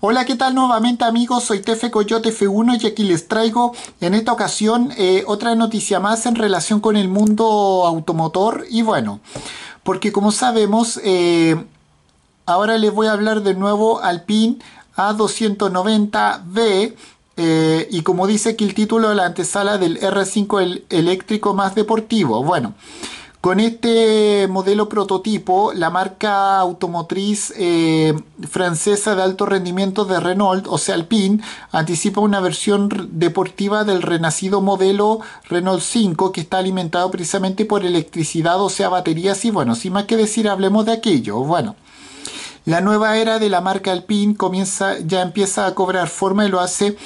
Hola, ¿qué tal nuevamente amigos? Soy Tefe Coyote F1 y aquí les traigo en esta ocasión eh, otra noticia más en relación con el mundo automotor y bueno, porque como sabemos, eh, ahora les voy a hablar de nuevo al PIN A290B eh, y como dice aquí el título de la antesala del R5 eléctrico más deportivo. Bueno. Con este modelo prototipo, la marca automotriz eh, francesa de alto rendimiento de Renault, o sea Alpine, anticipa una versión deportiva del renacido modelo Renault 5 que está alimentado precisamente por electricidad, o sea baterías y bueno, sin más que decir, hablemos de aquello. Bueno. La nueva era de la marca Alpine comienza, ya empieza a cobrar forma y lo hace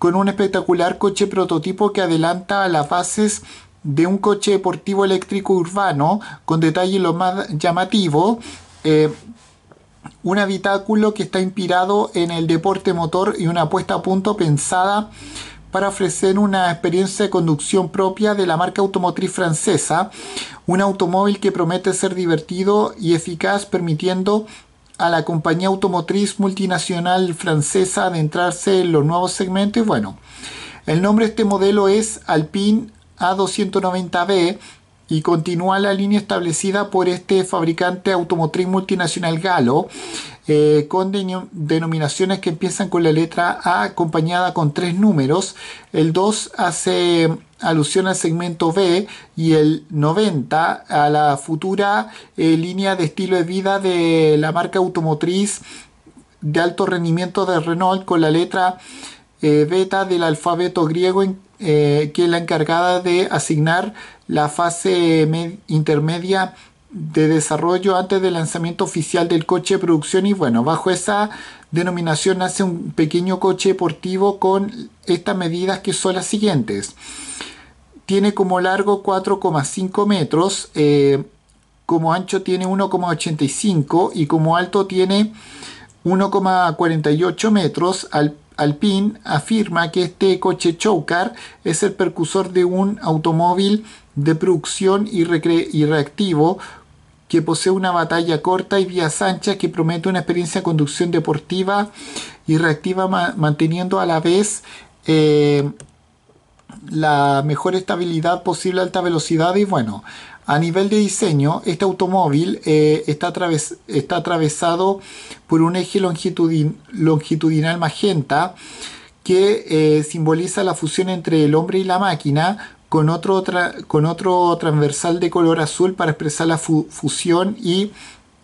con un espectacular coche prototipo que adelanta a las bases de un coche deportivo eléctrico urbano con detalle lo más llamativo. Eh, un habitáculo que está inspirado en el deporte motor y una puesta a punto pensada para ofrecer una experiencia de conducción propia de la marca automotriz francesa, un automóvil que promete ser divertido y eficaz permitiendo a la compañía automotriz multinacional francesa adentrarse en los nuevos segmentos. Bueno, el nombre de este modelo es Alpine a290B y continúa la línea establecida por este fabricante automotriz multinacional galo eh, con denominaciones que empiezan con la letra A acompañada con tres números. El 2 hace eh, alusión al segmento B y el 90 a la futura eh, línea de estilo de vida de la marca automotriz de alto rendimiento de Renault con la letra beta del alfabeto griego en eh, que es la encargada de asignar la fase intermedia de desarrollo antes del lanzamiento oficial del coche de producción y bueno, bajo esa denominación hace un pequeño coche deportivo con estas medidas que son las siguientes. Tiene como largo 4,5 metros, eh, como ancho tiene 1,85 y como alto tiene 1,48 metros. Al Alpine afirma que este coche Chowcar es el precursor de un automóvil de producción y, reactivo que posee una batalla corta y vías anchas que promete una experiencia de conducción deportiva y reactiva manteniendo a la vez eh, la mejor estabilidad posible a alta velocidad y bueno, a nivel de diseño, este automóvil eh, está, atravesado por un eje longitudinal magenta que eh, simboliza la fusión entre el hombre y la máquina con otro, transversal de color azul para expresar la fusión y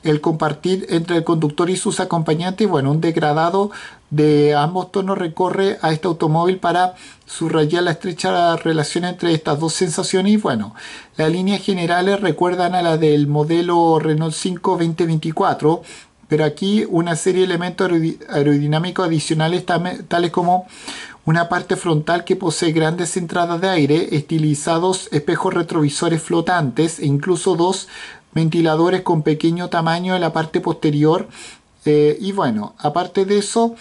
el compartir entre el conductor y sus acompañantes, bueno, un degradado de ambos tonos recorre a este automóvil para subrayar la estrecha relación entre estas dos sensaciones y bueno, las líneas generales recuerdan a la del modelo Renault 5 2024, pero aquí una serie de elementos aerodinámicos adicionales tales como una parte frontal que posee grandes entradas de aire, estilizados espejos retrovisores flotantes e incluso dos ventiladores con pequeño tamaño en la parte posterior eh, y bueno, aparte de eso,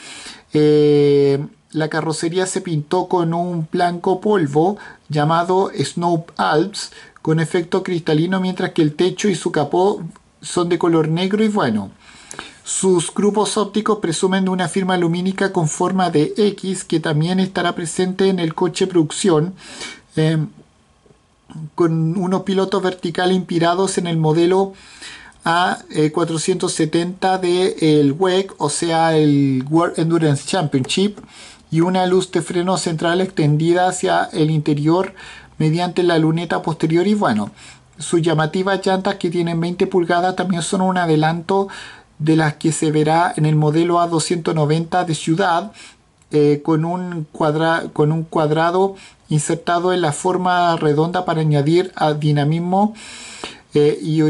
eh, la carrocería se pintó con un blanco polvo llamado Snow Alps con efecto cristalino, mientras que el techo y su capó son de color negro y bueno. Sus grupos ópticos presumen de una firma lumínica con forma de X que también estará presente en el coche producción. Eh, con unos pilotos verticales inspirados en el modelo a 470 del WEC, o sea, el World Endurance Championship, y una luz de freno central extendida hacia el interior mediante la luneta posterior. Y bueno, sus llamativas llantas que tienen 20 pulgadas también son un adelanto de las que se verá en el modelo A290 de ciudad, eh, con, un con un cuadrado insertado en la forma redonda para añadir a dinamismo eh, y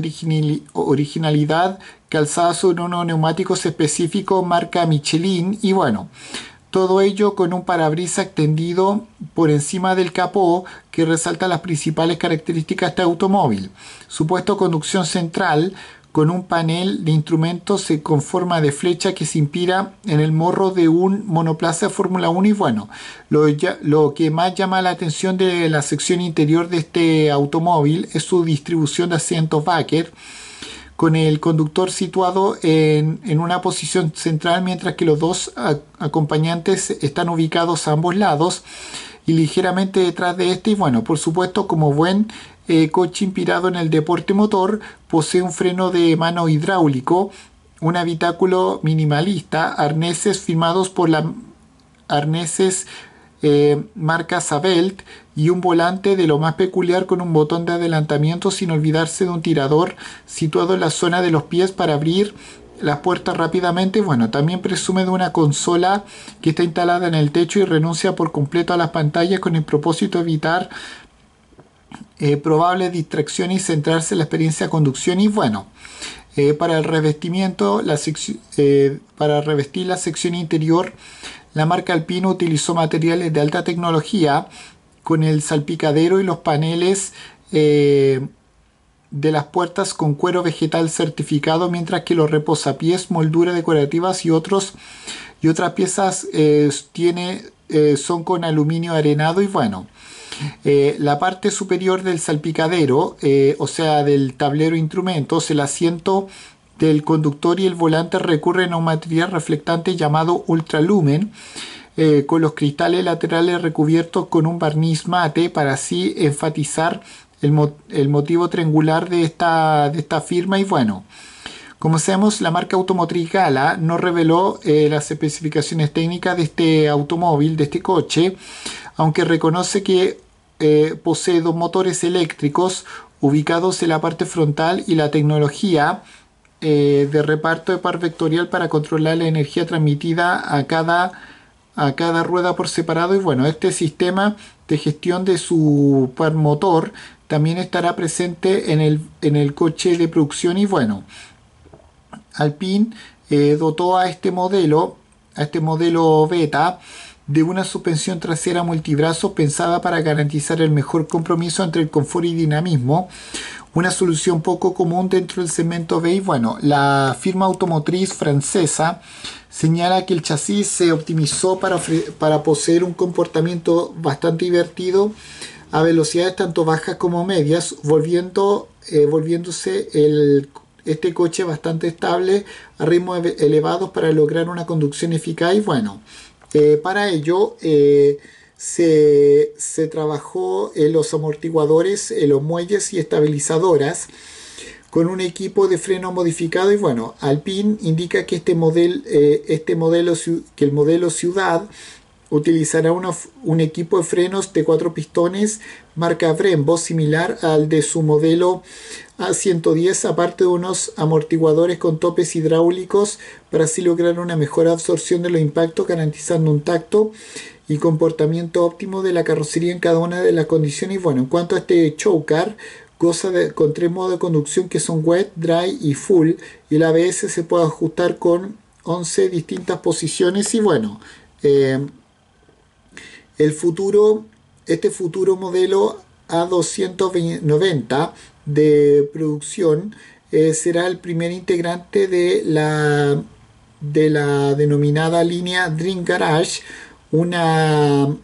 originalidad calzada sobre unos neumáticos específicos marca Michelin y bueno, todo ello con un parabrisas extendido por encima del capó que resalta las principales características de este automóvil. supuesto conducción central con un panel de instrumentos con forma de flecha que se inspira en el morro de un monoplaza Fórmula 1 y bueno, lo, lo, que más llama la atención de la sección interior de este automóvil es su distribución de asientos backer con el conductor situado en, una posición central mientras que los dos acompañantes están ubicados a ambos lados y ligeramente detrás de este y bueno, por supuesto como buen eh, coche inspirado en el deporte motor, posee un freno de mano hidráulico, un habitáculo minimalista, arneses firmados por la arneses eh, marca Sabelt y un volante de lo más peculiar con un botón de adelantamiento sin olvidarse de un tirador situado en la zona de los pies para abrir las puertas rápidamente. Bueno, también presume de una consola que está instalada en el techo y renuncia por completo a las pantallas con el propósito de evitar eh, probable distracción y centrarse en la experiencia de conducción y bueno. Eh, para el revestimiento, la eh, para revestir la sección interior, la marca Alpino utilizó materiales de alta tecnología con el salpicadero y los paneles de las puertas con cuero vegetal certificado, mientras que los reposapiés, molduras decorativas y otros y otras piezas tiene eh, son con aluminio arenado y bueno. Eh, la parte superior del salpicadero, eh, o sea, del tablero instrumentos, el asiento del conductor y el volante recurren a un material reflectante llamado ultralumen, con los cristales laterales recubiertos con un barniz mate para así enfatizar el, motivo triangular de esta, de esta firma y bueno. Como sabemos, la marca automotriz Gala no reveló eh, las especificaciones técnicas de este automóvil, de este coche, aunque reconoce que eh, posee dos motores eléctricos ubicados en la parte frontal y la tecnología eh, de reparto de par vectorial para controlar la energía transmitida a cada, a cada rueda por separado. Y bueno, este sistema de gestión de su par motor también estará presente en el, en el coche de producción y bueno. Alpine eh, dotó a este modelo, a este modelo beta, de una suspensión trasera multibrazo pensada para garantizar el mejor compromiso entre el confort y dinamismo. Una solución poco común dentro del segmento B. Y bueno, la firma automotriz francesa señala que el chasis se optimizó para, para poseer un comportamiento bastante divertido a velocidades tanto bajas como medias, volviendo, eh, volviéndose el este coche bastante estable a ritmos elevados para lograr una conducción eficaz y bueno, eh, para ello eh, se, trabajó en los amortiguadores, en los muelles y estabilizadoras con un equipo de freno modificado y bueno, Alpine indica que este, modelo eh, este modelo, que el modelo ciudad utilizará un equipo de frenos de cuatro pistones marca Brembo similar al de su modelo A110 aparte de unos amortiguadores con topes hidráulicos para así lograr una mejor absorción de los impactos garantizando un tacto y comportamiento óptimo de la carrocería en cada una de las condiciones. Bueno, en cuanto a este showcar, goza de, con tres modos de conducción que son wet, dry y full y el ABS se puede ajustar con 11 distintas posiciones y bueno, eh, futuro, este futuro modelo A290 de producción eh, será el primer integrante de la, de la denominada línea Dream Garage, una,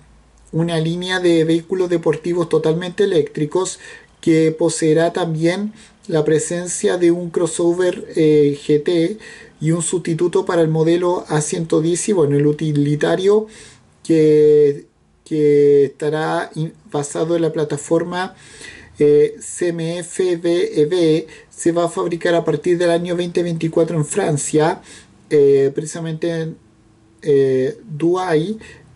una línea de vehículos deportivos totalmente eléctricos que poseerá también la presencia de un crossover eh, GT y un sustituto para el modelo A110 y bueno, el utilitario que que estará basado en la plataforma eh, CMFBEB, se va a fabricar a partir del año 2024 en Francia, eh, precisamente en eh,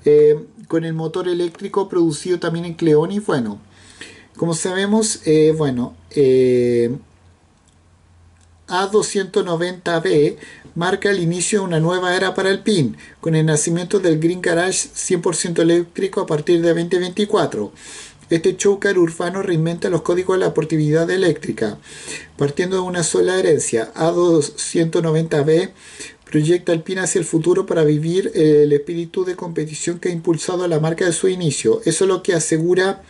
eh, con el motor eléctrico producido también en Cleón y bueno, como sabemos, eh, bueno, a290B marca el inicio de una nueva era para el PIN, con el nacimiento del Green Garage 100% eléctrico a partir de 2024. Este choker urfano reinventa los códigos de la portividad eléctrica, partiendo de una sola herencia. A290B proyecta el PIN hacia el futuro para vivir el espíritu de competición que ha impulsado la marca de su inicio. Eso es lo que asegura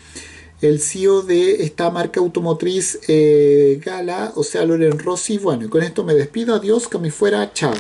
el CEO de esta marca automotriz eh, Gala, o sea, Loren Rossi. Bueno, y con esto me despido, adiós, que me fuera, chao.